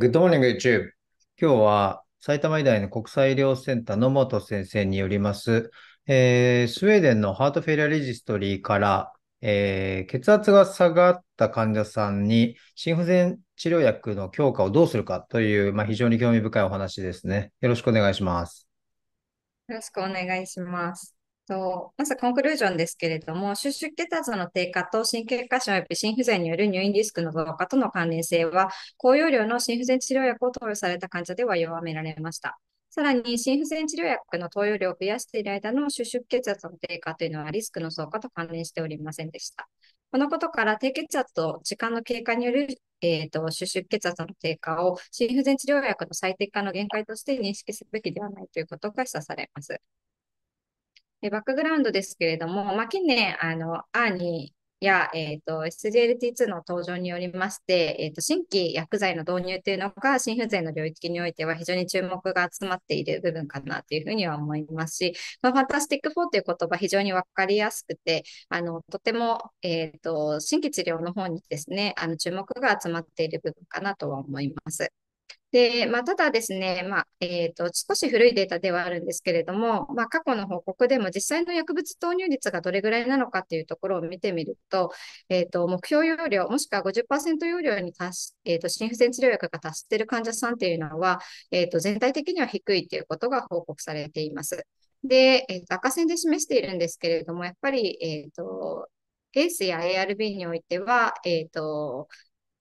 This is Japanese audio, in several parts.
Good morning, YouTube. 今日は埼玉医大の国際医療センターの本先生によります、えー、スウェーデンのハートフェリアレジストリーから、えー、血圧が下がった患者さんに心不全治療薬の強化をどうするかという、まあ、非常に興味深いお話ですね。よろしくお願いします。よろしくお願いします。とまずコンクルージョンですけれども、収縮血圧の低下と心血管症及び心不全による入院リスクの増加との関連性は、高容量の心不全治療薬を投与された患者では弱められました。さらに、心不全治療薬の投与量を増やしている間の収縮血圧の低下というのはリスクの増加と関連しておりませんでした。このことから、低血圧と時間の経過による、えーと収縮血圧の低下を心不全治療薬の最適化の限界として認識すべきではないということが示唆されます。バックグラウンドですけれども、まあ、近年、あの、アーニーや、えっ、ー、と、SGLT2 の登場によりまして、えっ、ー、と、新規薬剤の導入というのが、心不全の領域においては非常に注目が集まっている部分かなというふうには思いますし、このファンタスティック4という言葉、非常にわかりやすくて、あの、とても、えっ、ー、と、新規治療の方にですね、あの、注目が集まっている部分かなとは思います。で、まあ、ただですね、まあ、えっ、ー、と、少し古いデータではあるんですけれども、まあ、過去の報告でも実際の薬物投入率がどれぐらいなのかというところを見てみると、えっ、ー、と、目標容量、もしくは50%容量に達し、えっ、ー、と、心不全治療薬が達している患者さんというのは、えっ、と、全体的には低いということが報告されています。で、えっ、と、赤線で示しているんですけれども、やっぱり、えっ、と、a ー e や ARB においては、えっ、と、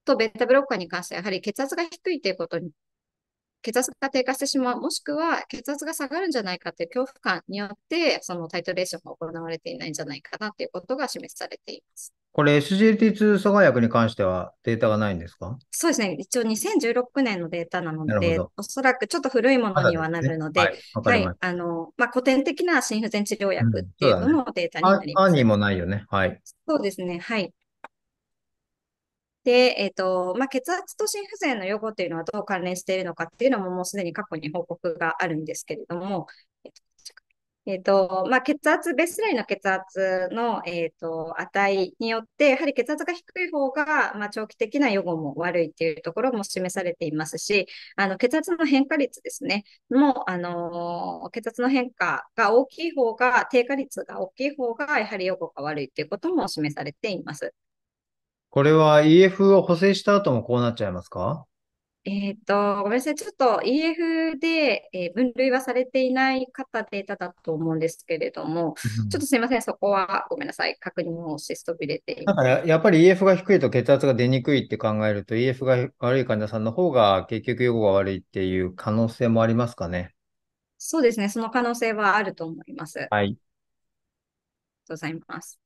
とベータブロッカーに関してはやはり血圧が低いということに、血圧が低下してしまう、もしくは血圧が下がるんじゃないかという恐怖感によって、そのタイトレーションが行われていないんじゃないかなということが示されています。これ SGLT2 阻害薬に関してはデータがないんですかそうですね。一応2016年のデータなので、おそらくちょっと古いものにはなるので、はい、あの、まあ、古典的な心不全治療薬っていうのもデータになります。うんね、あ、あにもないよね。はい。そうですね。はい。で、えっ、ー、と、まあ、血圧と心不全の予後というのはどう関連しているのかっていうのももうすでに過去に報告があるんですけれども、えっ、ー、と、まあ、血圧、ベースラインの血圧の、えっ、ー、と、値によって、やはり血圧が低い方が、まあ、長期的な予後も悪いっていうところも示されていますし、あの、血圧の変化率ですね、もう、あの血圧の変化が大きい方が、低下率が大きい方が、やはり予後が悪いっていうことも示されています。これは EF を補正した後もこうなっちゃいますかえっ、と、ごめんなさい。ちょっと EF で、えー、分類はされていない方データだと思うんですけれども、ちょっとすいません。そこはごめんなさい。確認をしてそびれていだからやっぱり EF が低いと血圧が出にくいって考えると EF が悪い患者さんの方が結局予後が悪いっていう可能性もありますかね。そうですね。その可能性はあると思います。ありがとはい。うございます。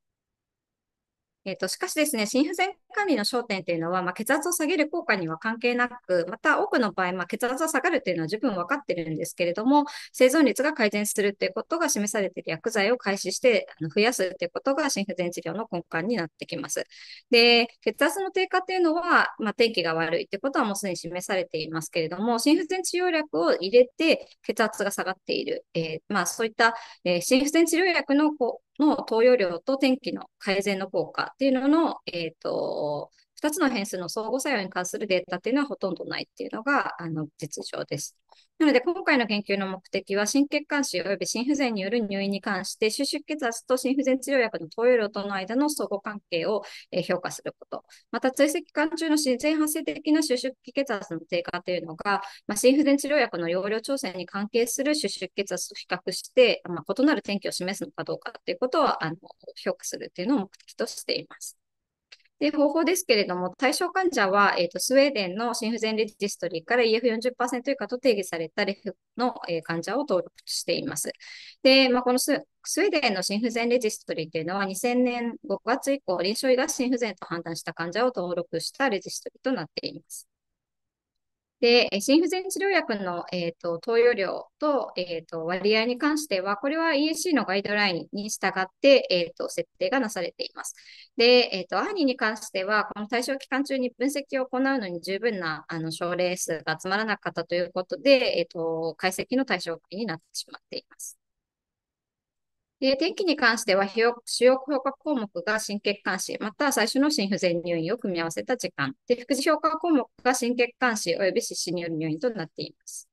えっ、ー、と、しかしですね、心不全管理の焦点というのは、まあ、血圧を下げる効果には関係なく、また多くの場合、まあ、血圧が下がるというのは十分分かってるんですけれども、生存率が改善するということが示されている薬剤を開始して増やすということが心不全治療の根幹になってきます。で、血圧の低下というのは、まあ、天気が悪いということはもうすでに示されていますけれども、心不全治療薬を入れて血圧が下がっている、えー、まあ、そういった、えー、心不全治療薬のこうの投与量と天気の改善の効果っていうのの、えっ、ー、と、2つの変数の相互作用に関するデータっていうのはほとんどないっていうのがあの実情です。なので、今回の研究の目的は、心血管腫及び心不全による入院に関して、収縮血圧と心不全治療薬の投与量との間の相互関係を評価すること。また、追跡期間中の自然発生的な収縮血圧の低下というのが、まあ、心不全治療薬の容量調整に関係する収縮血圧と比較して、まあ、異なる天気を示すのかどうかということをあの評価するというのを目的としています。で、方法ですけれども、対象患者は、えーと、スウェーデンの心不全レジストリーから EF40% 以下と定義されたレフの、えー、患者を登録しています。で、まあ、このススウェーデンの心不全レジストリーというのは2000年5月以降、臨床医が心不全と判断した患者を登録したレジストリーとなっています。で、心不全治療薬の、えーと、投与量と,、えーと、割合に関しては、これは ESC のガイドラインに従って、えーと、設定がなされています。で、えー、とアニーに関しては、この対象期間中に分析を行うのに十分なあの症例数が集まらなかったということで、えー、と解析の対象外になってしまっています。で天気に関しては、主要評価項目が心血管死、または最初の心不全入院を組み合わせた時間。で、副次評価項目が心血管死及び失神による入院となっています。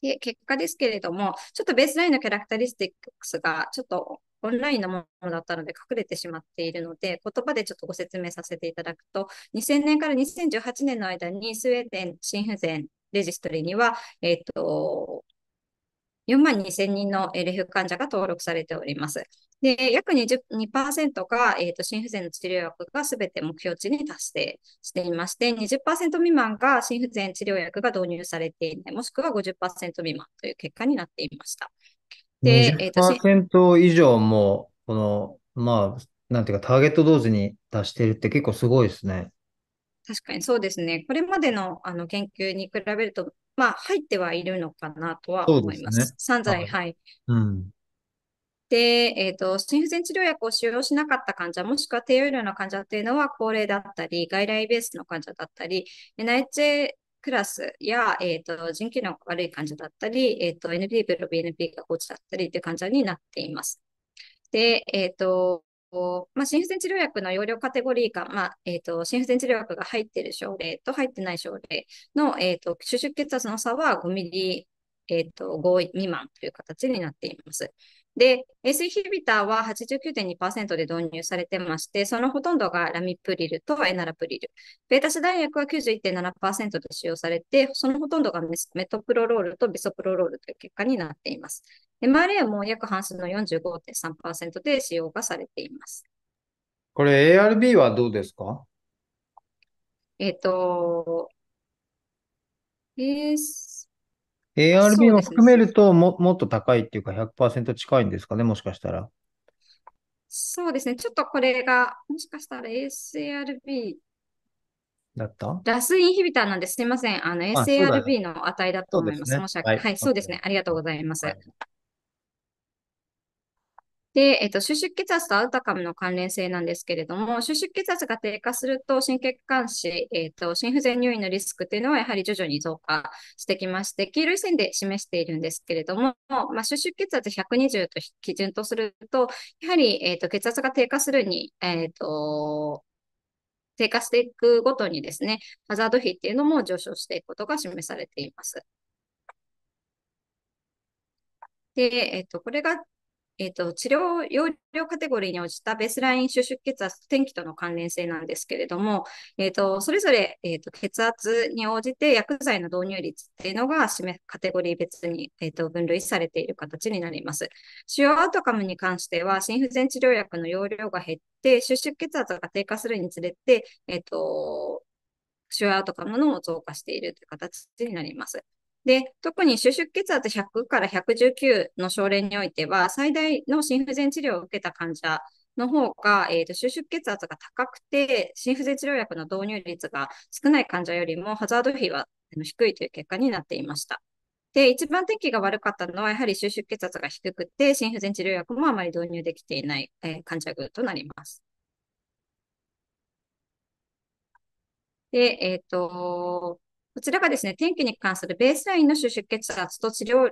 で、結果ですけれども、ちょっとベースラインのキャラクタリスティックスが、ちょっとオンラインのものだったので隠れてしまっているので、言葉でちょっとご説明させていただくと、2000年から2018年の間にスウェーデン心不全レジストリには、えっ、ー、と、4万2000人の LF 患者が登録されております。で、約22%が、えーと、と心不全の治療薬がすべて目標値に達成していまして、20%未満が心不全治療薬が導入されていない、もしくは50%未満という結果になっていました。で、20%以上も、この、まあ、なんていうか、ターゲット同時に達しているって結構すごいですね。確かにそうですね。これまでのあの研究に比べると、まあ、入ってはいるのかなとは思います。す歳、散財、はい、はい。うん、で、えっ、ー、と、心不全治療薬を使用しなかった患者、もしくは低用量の患者というのは、高齢だったり、外来ベースの患者だったり、NHA クラスや、えっ、ー、と、人気の悪い患者だったり、えっ、ー、と、NP プロ BNP が高ちだったりという患者になっています。で、えっ、と、まあ、心不全治療薬の容量カテゴリーが、まあえーと、心不全治療薬が入っている症例と入っていない症例の、えーと、主出血圧の差は5ミリ、えーと5未満という形になっています。で、エ c e ヒビターは89.2%で導入されてまして、そのほとんどがラミプリルとエナラプリル。ベータス大薬は91.7%で使用されて、そのほとんどがメトプロロールとビソプロロールという結果になっています。MRA も約半数の45.3%で使用がされています。これ ARB はどうですかえっ、ー、と、ース、ARB も含めるとも、もっと高いっていうか100%近いんですかね、もしかしたら。そうですね。ちょっとこれが、もしかしたら s a r b だったラスインヒビターなんです。すいません。あの、SARB の値だと思います。申し訳、はい、そうですね。ありがとうございます。で、えっと、収縮血圧とアウトカムの関連性なんですけれども、収縮血圧が低下すると、心血管死、えっと、心不全入院のリスクというのは、やはり徐々に増加してきまして、黄色い線で示しているんですけれども、まあ、収縮血圧120と基準とすると、やはり、えっと、血圧が低下するに、えっと、低下していくごとにですね、ハザード比っていうのも上昇していくことが示されています。で、えっと、これがえっ、ー、と、治療用量カテゴリーに応じたベースライン収出血圧と天気との関連性なんですけれども、えっ、ー、と、それぞれ、えっ、ー、と、血圧に応じて薬剤の導入率っていうのがカテゴリー別に、えっと、分類されている形になります。主要アウトカムに関しては、心不全治療薬の容量が減って、収出血圧が低下するにつれて、えっと、主要アウトカムのも増加しているという形になります。で、特に収縮血圧100から119の症例においては、最大の心不全治療を受けた患者の方が、えーと、収縮血圧が高くて、心不全治療薬の導入率が少ない患者よりもハザード比は低いという結果になっていました。で、一番天気が悪かったのは、やはり収縮血圧が低くて、心不全治療薬もあまり導入できていない、えー、患者群となります。で、えっ、ー、と、こちらがですね、天気に関するベースラインの収縮血圧と治療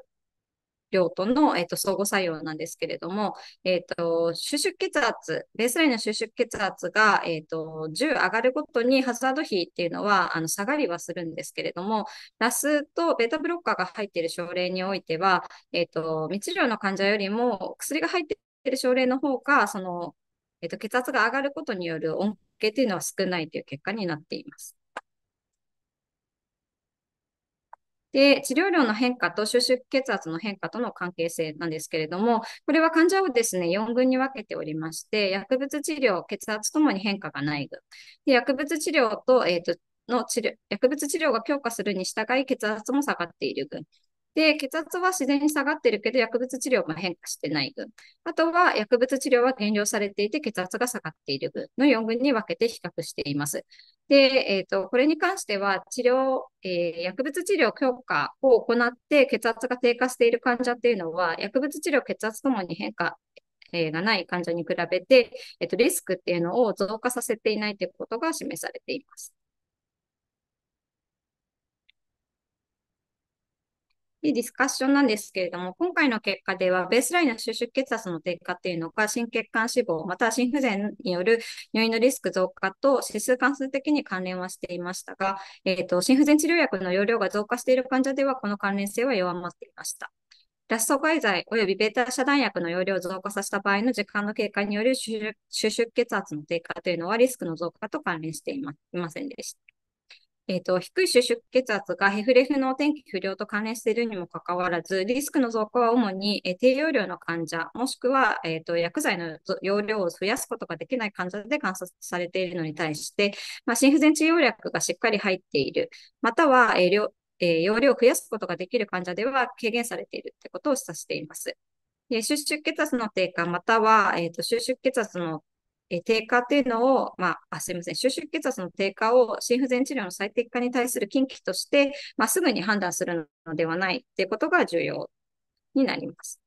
量との、えーと、相互作用なんですけれども、えーと、収縮血圧、ベースラインの収縮血圧が、えーと、10上がるごとにハザード比っていうのはあの下がりはするんですけれども、ラスとベータブロッカーが入っている症例においては、えー、と未治療の患者よりも薬が入っている症例の方が、そのえー、と血圧が上がることによる恩恵というのは少ないという結果になっています。で、治療量の変化と収縮血圧の変化との関係性なんですけれども、これは患者をですね、4群に分けておりまして、薬物治療、血圧ともに変化がない群。で薬物治療と、えっ、ー、と、の治療薬物治療が強化するに従い血圧も下がっている群。で、血圧は自然に下がってるけど、薬物治療も変化してない分。あとは、薬物治療は減量されていて、血圧が下がっている分の4群に分けて比較しています。で、えっ、ー、と、これに関しては、治療、えー、薬物治療強化を行って、血圧が低下している患者っていうのは、薬物治療、血圧ともに変化、えー、がない患者に比べて、えっ、と、リスクっていうのを増加させていないということが示されています。いディスカッションなんですけれども、今回の結果では、ベースラインの収縮血圧の低下というのが、心血管死亡、または心不全による入院のリスク増加と指数関数的に関連はしていましたが、えーと、心不全治療薬の容量が増加している患者では、この関連性は弱まっていました。ラスト外剤よびベータ遮断薬の容量を増加させた場合の時間の経過による収縮血圧の低下というのはリスクの増加と関連していませんでした。えっ、と、低い収縮血圧がヘフレフの天気不良と関連しているにもかかわらず、リスクの増加は主に、え低容量の患者、もしくは、えっと、薬剤の容量を増やすことができない患者で観察されているのに対して、まあ、心不全治療薬がしっかり入っている、または、えーえー、容量を増やすことができる患者では軽減されているということを示唆しています。収縮血圧の低下、または、えーと、と収縮血圧の低下っていうのを、まあ、すみません、収集血圧の低下を心不全治療の最適化に対する近畿として、まあ、すぐに判断するのではないっていうことが重要になります。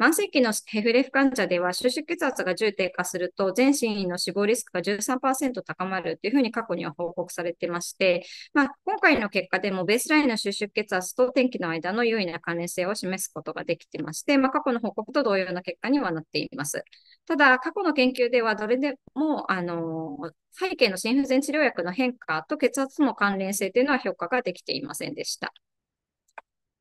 慢性期のヘフレフ患者では、収縮血圧が重低下すると、全身の死亡リスクが13%高まるというふうに過去には報告されてまして、まあ、今回の結果でも、ベースラインの収縮血圧と天気の間の優位な関連性を示すことができてまして、まあ、過去の報告と同様な結果にはなっています。ただ、過去の研究では、どれでも、あの、背景の心不全治療薬の変化と血圧の関連性というのは評価ができていませんでした。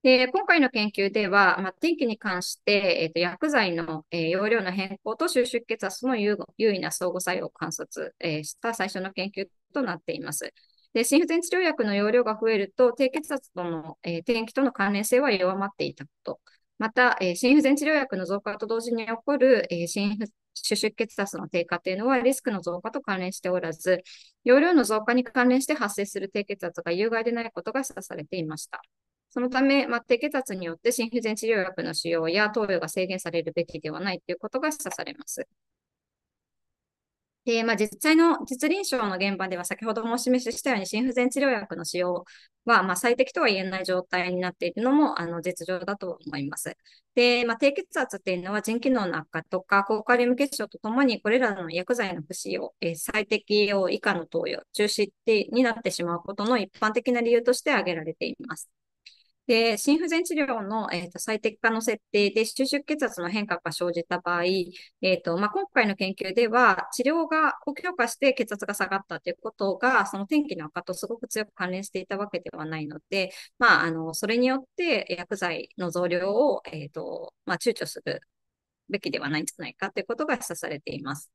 で、今回の研究では、まあ、天気に関して、えっ、ー、と、薬剤の、えー、容量の変更と収縮血圧の優位な相互作用を観察、えー、した最初の研究となっています。で、心不全治療薬の容量が増えると、低血圧との、えー、天気との関連性は弱まっていたこと。また、えー、心不全治療薬の増加と同時に起こる、えー、心不収縮血圧の低下というのはリスクの増加と関連しておらず、容量の増加に関連して発生する低血圧が有害でないことが示唆されていました。そのため、まあ、低血圧によって心不全治療薬の使用や投与が制限されるべきではないということが示唆されます。で、まあ、実際の実臨床の現場では、先ほどもお示ししたように、心不全治療薬の使用は、まあ、最適とは言えない状態になっているのも、あの、実情だと思います。で、まあ、低血圧っていうのは、腎機能の悪化とか、高カリウム血症とともに、これらの薬剤の不使用、え最適用以下の投与、中止ってになってしまうことの一般的な理由として挙げられています。で、心不全治療の、えーと、最適化の設定で収縮血圧の変化が生じた場合、えーとまあ、今回の研究では治療が高強化して血圧が下がったということが、その天気の悪化とすごく強く関連していたわけではないので、まあ、あのそれによって薬剤の増量を、えーとまあ、躊躇するべきではないんじゃないかということが示唆されています。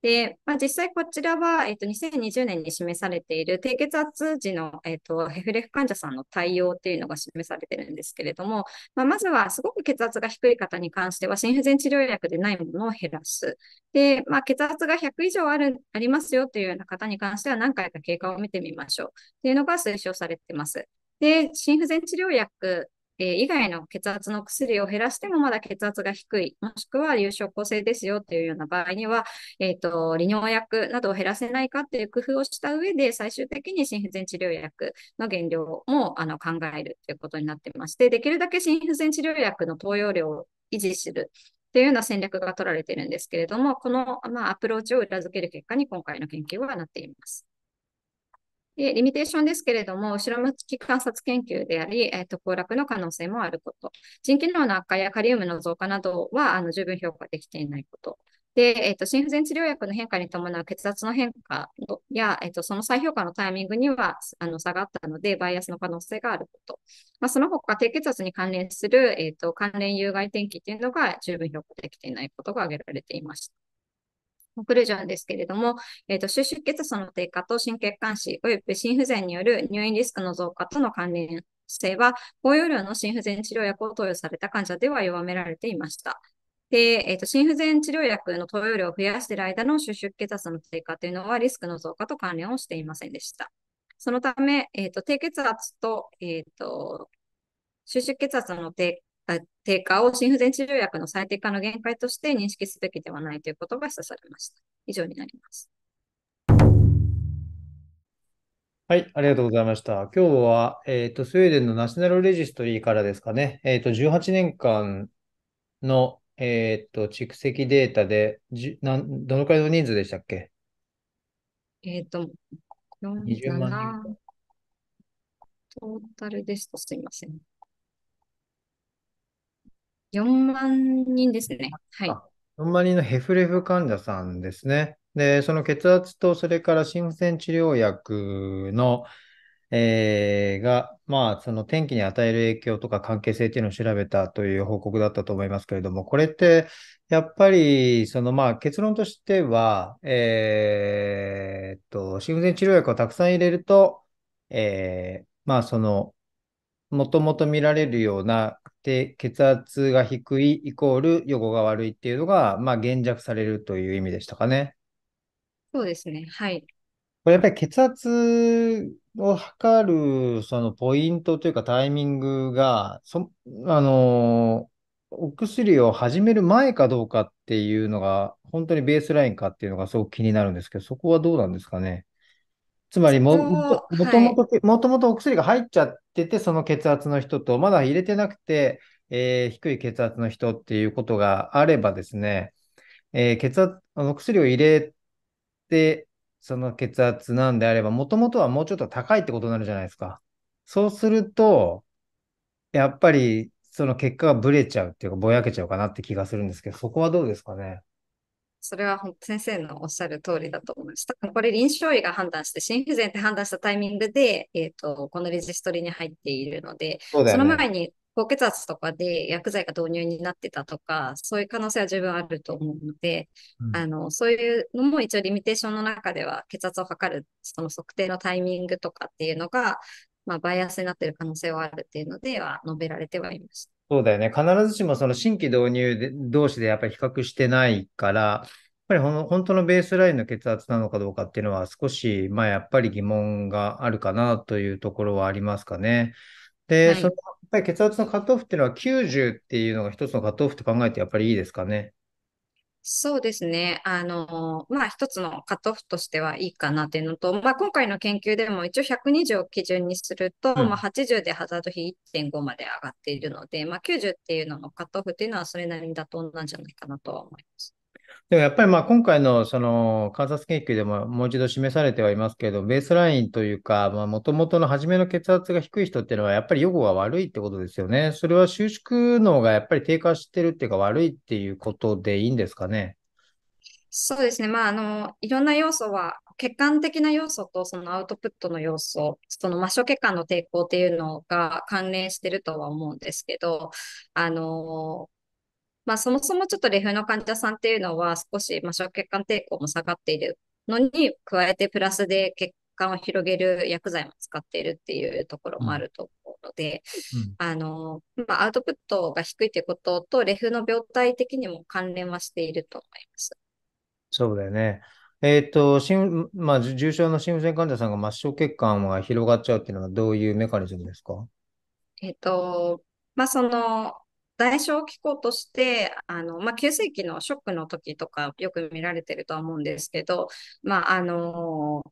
で、まあ、実際こちらは、えっと、2020年に示されている低血圧時の、えっと、ヘフレフ患者さんの対応というのが示されているんですけれども、まあ、まずはすごく血圧が低い方に関しては、心不全治療薬でないものを減らす。で、まあ、血圧が100以上ある、ありますよというような方に関しては、何回か経過を見てみましょうっていうのが推奨されてます。で、心不全治療薬え以外の血圧の薬を減らしてもまだ血圧が低い、もしくは有症候性ですよというような場合には、えっ、ー、と、利尿薬などを減らせないかっていう工夫をした上で、最終的に心不全治療薬の減量もあの考えるということになっていまして、できるだけ心不全治療薬の投与量を維持するっていうような戦略が取られているんですけれども、この、まあ、アプローチを裏付ける結果に今回の研究はなっています。で、リミテーションですけれども、後ろ向き観察研究であり、えっ、ー、と、行楽の可能性もあること。腎機能の悪化やカリウムの増加などは、あの、十分評価できていないこと。で、えっ、ー、と、心不全治療薬の変化に伴う血圧の変化や、えっ、ー、と、その再評価のタイミングには、あの、差があったので、バイアスの可能性があること。まあ、その他、低血圧に関連する、えっと、関連有害天気っていうのが十分評価できていないことが挙げられていました。コンクルージョンですけれども、えっ、ー、と、収縮血素の低下と心血管死及び心不全による入院リスクの増加との関連性は、高用量の心不全治療薬を投与された患者では弱められていました。で、えっ、ー、と、心不全治療薬の投与量を増やしている間の収縮血圧の低下というのはリスクの増加と関連をしていませんでした。そのため、えっ、ー、と、低血圧と、えっ、と、収縮血圧の低低下を心不全治療薬の最適化の限界として認識すべきではないということが示唆されました。以上になります。はい、ありがとうございました。今日は、えっ、ー、と、スウェーデンのナショナルレジストリーからですかね、えっ、ー、と、18年間の、えっ、ー、と、蓄積データでじなん、どのくらいの人数でしたっけえっ、と、4 0万人。トータルですとすみません。4万人ですね。はい。4万人のヘフレフ患者さんですね。で、その血圧と、それから心不全治療薬の、えー、が、まあ、その天気に与える影響とか関係性っていうのを調べたという報告だったと思いますけれども、これって、やっぱり、そのまあ結論としては、えー、っと、心不全治療薬をたくさん入れると、えー、まあその、もともと見られるようなで血圧が低いイコール予後が悪いっていうのが、まあ、減弱されるという意味でしたかね。そうですね。はい。これやっぱり血圧を測るそのポイントというかタイミングが、そあのお薬を始める前かどうかっていうのが、本当にベースラインかっていうのがすごく気になるんですけど、そこはどうなんですかね。つまりも、もともと、もともとお薬が入っちゃってて、その血圧の人と、まだ入れてなくて、えー、低い血圧の人っていうことがあればですね、えー、血圧、お薬を入れて、その血圧なんであれば、もともとはもうちょっと高いってことになるじゃないですか。そうすると、やっぱりその結果がぶれちゃうっていうか、ぼやけちゃうかなって気がするんですけど、そこはどうですかね。それは先生のおっしゃる通りだと思います。多分これ臨床医が判断して、心不全って判断したタイミングで、えーと、このレジストリに入っているので、そ、ね,、の前に高血圧とかで薬剤が導入になってたとか、そういう可能性は十分あると思うので、うん、あのそういうのも一応リミテーションの中では、血圧を測るその測定のタイミングとかっていうのが、まあ、バイアスになっている可能性はあるっていうのでは述べられてはいました。そうだよね。必ずしもその新規導入で同士でやっぱり比較してないから、やっぱりほの本当のベースラインの血圧なのかどうかっていうのは少し、まあやっぱり疑問があるかなというところはありますかね。で、はい、そのやっぱり血圧のカットオフっていうのは90っていうのが一つのカットオフと考えてやっぱりいいですかね。そうですね。あの、まあ、一つのカットオフとしてはいいかなというのと、まあ、今回の研究でも一応120を基準にすると、まあ、80でハザード比1.5まで上がっているので、まあ、90っていうののカットオフっていうのはそれなりに妥当なんじゃないかなと思います。でもやっぱりまあ今回のその観察研究でももう一度示されてはいますけど、ベースラインというか、もともとの初めの血圧が低い人っていうのはやっぱり予後が悪いってことですよね。それは収縮能がやっぱり低下してるっていうか悪いっていうことでいいんですかね。そうですね、まあ、あのいろんな要素は、血管的な要素とそのアウトプットの要素、その末梢血管の抵抗っていうのが関連してるとは思うんですけど、あのまあ、そもそもちょっとレフの患者さんっていうのは少し、まあ、小血管抵抗も下がっているのに加えてプラスで血管を広げる薬剤も使っているっていうところもあると思うので、うん、あの、まあ、アウトプットが低いということと、レフの病態的にも関連はしていると思います。そうだよね。えっ、ー、と、まあ、重症の心不全患者さんが末梢血管が広がっちゃうっていうのはどういうメカニズムですかえっ、ー、と、まあ、その、代償機構として、あの、まあ、急性期のショックの時とかよく見られてるとは思うんですけど、まあ、あのー、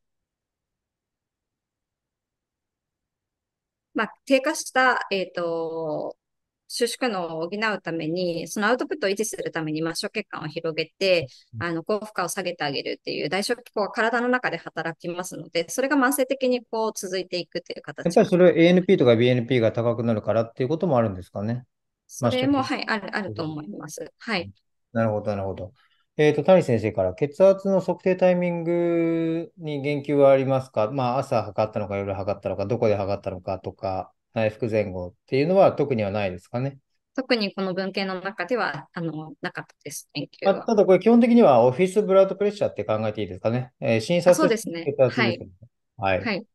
まあ、低下した、えっ、ー、と、収縮能を補うために、そのアウトプットを維持するために、まあ、小血管を広げて、あの、高負荷を下げてあげるっていう、代償機構が体の中で働きますので、それが慢性的にこう続いていくっていう形。やっぱりそれは ANP とか BNP が高くなるからっていうこともあるんですかね。それも、はい、ある、あると思います。はい。なるほど、なるほど。えっ、ー、と、谷先生から、血圧の測定タイミングに言及はありますかまあ、朝測ったのか、夜測ったのか、どこで測ったのかとか、内服前後っていうのは特にはないですかね。特にこの文献の中ではあのなかったです、研究は。ただこれ基本的にはオフィスブラッドプレッシャーって考えていいですかね。えー、診察そうですね。はい。はい、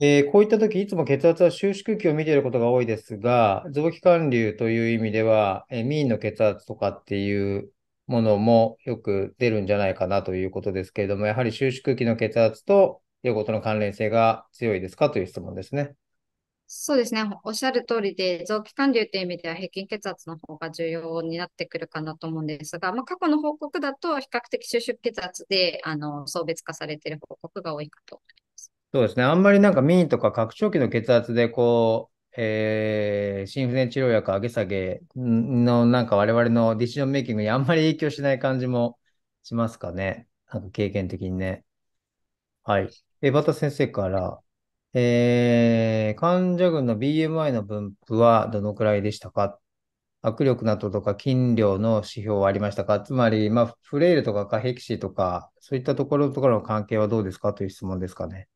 えー、こういった時、いつも血圧は収縮期を見ていることが多いですが、臓器管理という意味では、えー、ミーンの血圧とかっていうものもよく出るんじゃないかなということですけれども、やはり収縮期の血圧ということの関連性が強いですかという質問ですね。そうですね。おっしゃる通りで、臓器管理という意味では平均血圧の方が重要になってくるかなと思うんですが、まあ、過去の報告だと比較的収縮血圧であの送別化されている報告が多いかと思いそうですね。あんまりなんかミーとか拡張器の血圧で、こう、えー、心不全治療薬上げ下げの、なんか我々のディシジョンメイキングにあんまり影響しない感じもしますかね。なんか経験的にね。はい。江端先生から、えー、患者群の BMI の分布はどのくらいでしたか握力などとか筋量の指標はありましたかつまり、まあ、フレイルとか下壁キとか、そういったところとかの関係はどうですかという質問ですかね。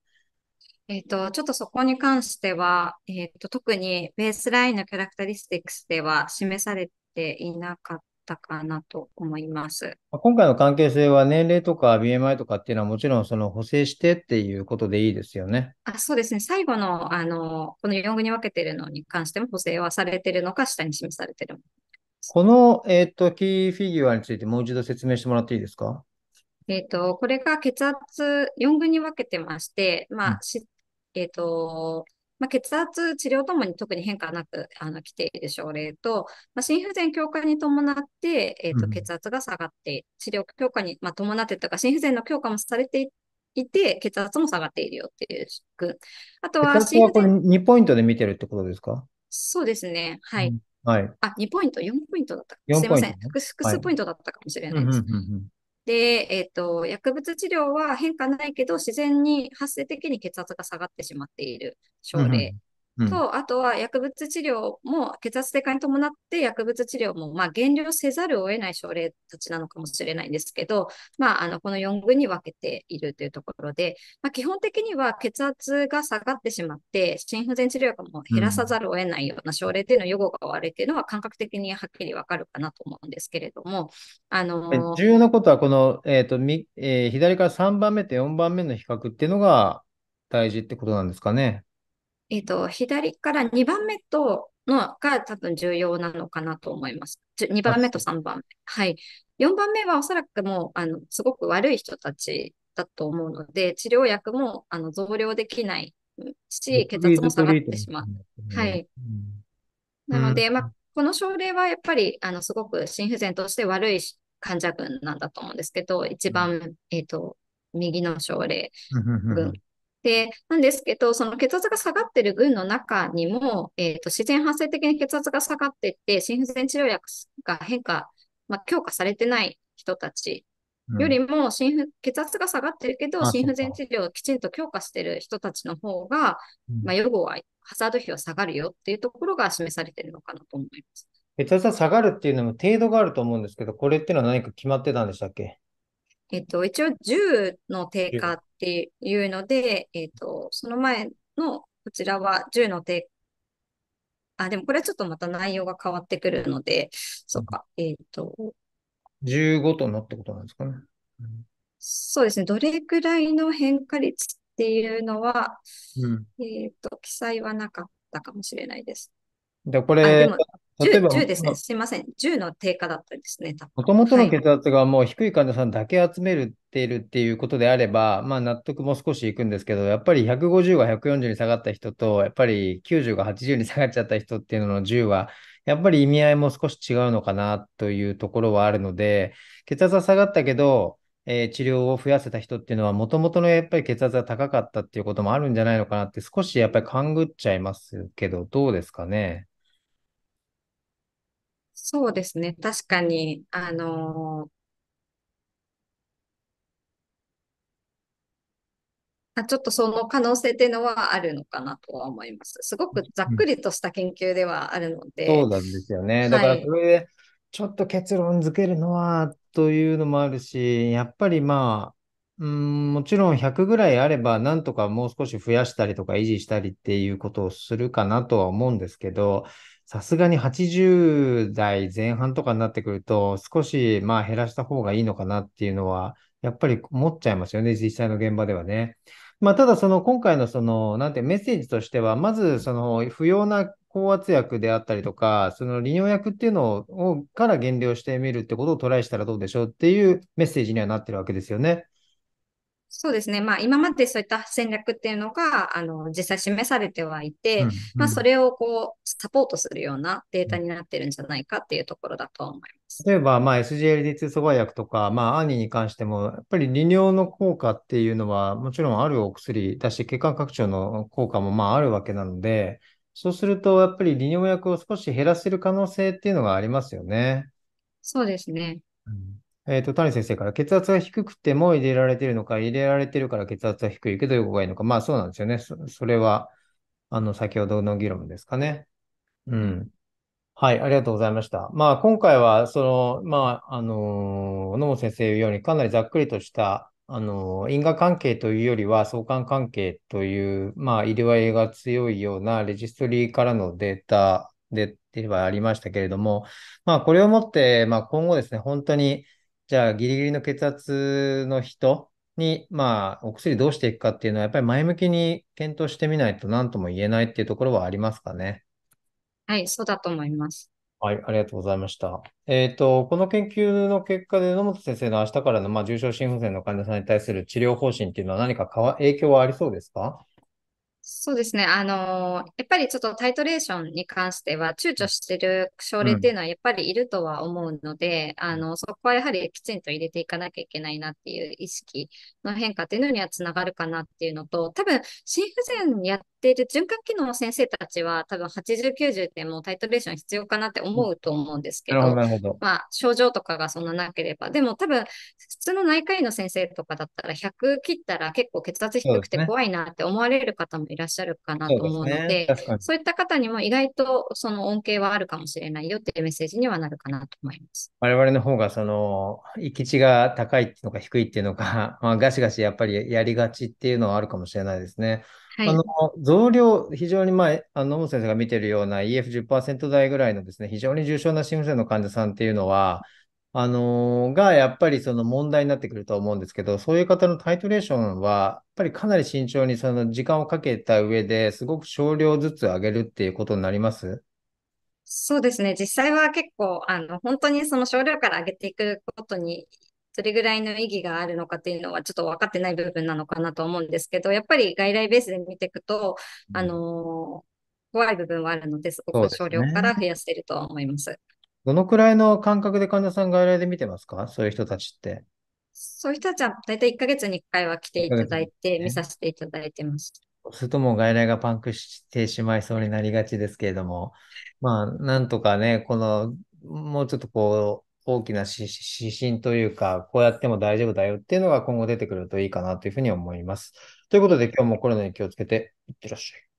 えっと、ちょっとそこに関しては、えっと、特にベースラインのキャラクタリスティックスでは示されていなかったかなと思います。今回の関係性は年齢とか BMI とかっていうのはもちろんその補正してっていうことでいいですよね。あ、そうですね。最後の、あの、この4具に分けてるのに関しても補正はされてるのか、下に示されてるのか。この、えっと、キーフィギュアについてもう一度説明してもらっていいですかえっと、これが血圧、4群に分けてまして、まあ、うん、えっ、ー、と、まあ、血圧治療ともに特に変化なくあの来ている症例と、まあ、心不全強化に伴って、えーと、血圧が下がって、うん、治療強化に、まあ、伴ってとか、心不全の強化もされていて、血圧も下がっているよっていう群。あとは心不全。二2ポイントで見てるってことですかそうですね。はい。うん、はい、あ、2ポイント、4ポイントだった。すみません。複数ポイントだったかもしれないです。うんで、えっ、ー、と、薬物治療は変化ないけど、自然に発生的に血圧が下がってしまっている症例うん、と、あとは薬物治療も血圧低下に伴って薬物治療も、まあ、減量せざるを得ない症例たちなのかもしれないんですけど、まあ、あのこの4群に分けているというところで、まあ、基本的には血圧が下がってしまって、心不全治療も減らさざるを得ないような症例というの予後が悪いというのは感覚的にはっきり分かるかなと思うんですけれども。あのー、重要なことは、この、えーとみえー、左から3番目と4番目の比較っていうのが大事ってことなんですかね。えっ、ー、と、左から2番目とのが多分重要なのかなと思います。2番目と3番目。はい。4番目はおそらくもう、あの、すごく悪い人たちだと思うので、治療薬もあの増量できないし、血圧も下がってしまう。はい。なので、まあ、この症例はやっぱり、あの、すごく心不全として悪い患者群なんだと思うんですけど、一番、えっ、ー、と、右の症例群で、なんですけど、その血圧が下がってる群の中にも、えっ、ー、と、自然発生的に血圧が下がってって、心不全治療薬が変化、まあ、強化されてない人たちよりも心不、血圧が下がってるけど、心不全治療をきちんと強化してる人たちの方が、まあ、予後は、ハザード比は下がるよっていうところが示されてるのかなと思います。血圧が下がるっていうのも程度があると思うんですけど、これっていうのは何か決まってたんでしたっけえっと、一応10の低下っていうので、えっと、その前のこちらは10の低下。あ、でもこれはちょっとまた内容が変わってくるので、そうか、えっと。15とのってことなんですかね。うん、そうですね。どれくらいの変化率っていうのは、うん、えっと、記載はなかったかもしれないです。で、これ、例えば、10ですね。すみません。10の低下だったりですね。もともとの血圧がもう低い患者さんだけ集めるているっていうことであれば、まあ、納得も少しいくんですけど、やっぱり150が140に下がった人と、やっぱり90が80に下がっちゃった人っていうのの10は、やっぱり意味合いも少し違うのかなというところはあるので、血圧は下がったけど、えー、治療を増やせた人っていうのは、もともとのやっぱり血圧が高かったっていうこともあるんじゃないのかなって、少しやっぱり勘ぐっちゃいますけど、どうですかね。そうですね。確かに、あのあ、ちょっとその可能性っていうのはあるのかなとは思います。すごくざっくりとした研究ではあるので。そうなんですよね。だからそれで、ちょっと結論付けるのはというのもあるし、やっぱりまあ、うん、もちろん100ぐらいあれば、なんとかもう少し増やしたりとか維持したりっていうことをするかなとは思うんですけど、さすがに80代前半とかになってくると、少しまあ減らした方がいいのかなっていうのは、やっぱり思っちゃいますよね、実際の現場ではね。まあ、ただ、その今回のその、なんてメッセージとしては、まず、その不要な高圧薬であったりとか、その利尿薬っていうのをから減量してみるってことをトライしたらどうでしょうっていうメッセージにはなってるわけですよね。そうですね。まあ、今までそういった戦略っていうのが、あの、実際示されてはいて、うんうん、まあ、それをこう、サポートするようなデータになってるんじゃないかっていうところだと思います。例えば、まあ、SGLD2 阻害薬とか、まあ、アーニーに関しても、やっぱり利尿の効果っていうのは、もちろんあるお薬だし、血管拡張の効果もまああるわけなので、そうすると、やっぱり利尿薬を少し減らせる可能性っていうのがありますよね。そうですね。うんえっ、ー、と、谷先生から、血圧が低くても入れられてるのか、入れられてるから血圧が低いけど横がいいのか、まあそうなんですよね。それは、あの、先ほどの議論ですかね。うん。はい、ありがとうございました。まあ、今回は、その、まあ、あの野本先生言うように、かなりざっくりとした、あの因果関係というよりは、相関関係という、まあ、医療割が強いようなレジストリーからのデータで、ではありましたけれども、まあ、これをもって、まあ、今後ですね、本当に、じゃあ、ギリギリの血圧の人、に、まあ、お薬どうしていくかっていうのは、やっぱり前向きに検討してみないと何とも言えないっていうところはありますかね。はい、そうだと思います。はい、ありがとうございました。えっと、この研究の結果で、野本先生の明日からの、まあ、重症心不全の患者さんに対する治療方針っていうのは何か変わ影響はありそうですかそうですね。あのー、やっぱりちょっとタイトレーションに関しては、躊躇してる症例っていうのはやっぱりいるとは思うので、うん、あの、そこはやはりきちんと入れていかなきゃいけないなっていう意識の変化っていうのにはつながるかなっていうのと、多分、心不全やっている循環機能の先生たちは、多分80、90ってもうタイトレーション必要かなって思うと思うんですけど、まあ、症状とかがそんななければ、でも多分、普通の内科医の先生とかだったら100切ったら結構血圧低くて怖いなって思われる方もいらっしゃるかなと思うので、そう、ね,、いった方にも意外とその恩恵はあるかもしれないよっていうメッセージにはなるかなと思います。我々の方がその行き地が高いっていうのか低いっていうのか、まあ、ガシガシやっぱりやりがちっていうのはあるかもしれないですね。はい、あの増量、非常に前、あの、先生が見てるような EF10% 台ぐらいのですね、非常に重症な心不全の患者さんっていうのは、あのー、がやっぱりその問題になってくると思うんですけど、そういう方のタイトレーションは、やっぱりかなり慎重にその時間をかけた上ですごく少量ずつ上げるっていうことになりますそうですね。実際は結構、あの、本当にその少量から上げていくことに、どれぐらいの意義があるのかっていうのはちょっと分かってない部分なのかなと思うんですけど、やっぱり外来ベースで見ていくと、あのー、怖い部分はあるので、すごく少量から増やしていると思います。どのくらいの感覚で患者さん外来で見てますかそういう人たちって。そういう人たちは大体1ヶ月に1回は来ていただいて、見させていただいてます。そうするともう外来がパンクしてしまいそうになりがちですけれども、まあ、なんとかね、この、もうちょっとこう、大きな指針というか、こうやっても大丈夫だよっていうのが今後出てくるといいかなというふうに思います。ということで今日もコロナに気をつけていってらっしゃい。